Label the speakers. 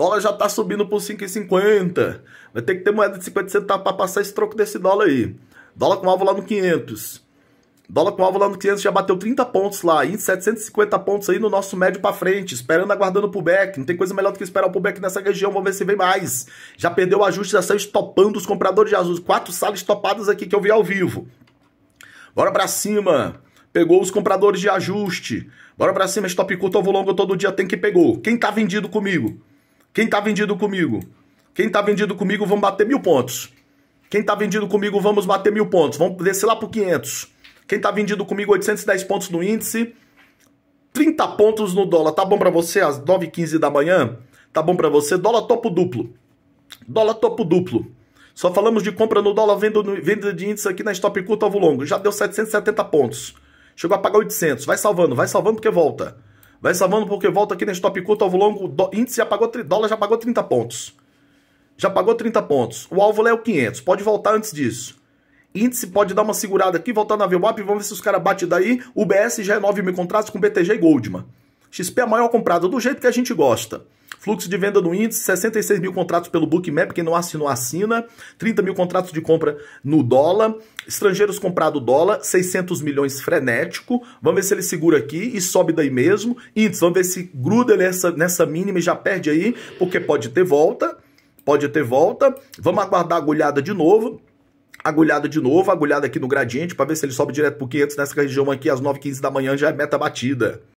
Speaker 1: dólar já está subindo por 5,50. Vai ter que ter moeda de 50 centavos para passar esse troco desse dólar aí. Dólar com alvo lá no 500. Dólar com alvo lá no 500 já bateu 30 pontos lá, e 750 pontos aí no nosso médio para frente, esperando, aguardando o pullback. Não tem coisa melhor do que esperar o pullback nessa região, vamos ver se vem mais. Já perdeu o ajuste, já saiu estopando os compradores de azul. Quatro salas estopadas aqui que eu vi ao vivo. Bora para cima. Pegou os compradores de ajuste. Bora para cima, stop curto ovo longo todo dia tem que pegou. Quem tá vendido comigo? Quem está vendido comigo? Quem está vendido comigo, vamos bater mil pontos. Quem está vendido comigo, vamos bater mil pontos. Vamos descer lá para 500. Quem está vendido comigo, 810 pontos no índice. 30 pontos no dólar. Tá bom para você às 9h15 da manhã? Tá bom para você? Dólar topo duplo. Dólar topo duplo. Só falamos de compra no dólar, venda, venda de índice aqui na stop curto alvo longo. Já deu 770 pontos. Chegou a pagar 800. Vai salvando, vai salvando porque volta. Vai salvando porque volta aqui nesse top curto, alvo longo, do, índice já pagou, dólar já pagou 30 pontos. Já pagou 30 pontos. O alvo lá é o 500, pode voltar antes disso. Índice pode dar uma segurada aqui, voltar na VWAP, vamos ver se os caras batem daí. O BS já é 9 mil contratos com BTG e Goldman. XP é a maior comprada do jeito que a gente gosta. Fluxo de venda no índice, 66 mil contratos pelo Bookmap, quem não assinou, assina. 30 mil contratos de compra no dólar. Estrangeiros comprado dólar, 600 milhões frenético. Vamos ver se ele segura aqui e sobe daí mesmo. Índice, vamos ver se gruda nessa, nessa mínima e já perde aí, porque pode ter volta. Pode ter volta. Vamos aguardar a agulhada de novo agulhada de novo, agulhada aqui no gradiente, para ver se ele sobe direto pro 500 nessa região aqui, às 9h15 da manhã já é meta batida.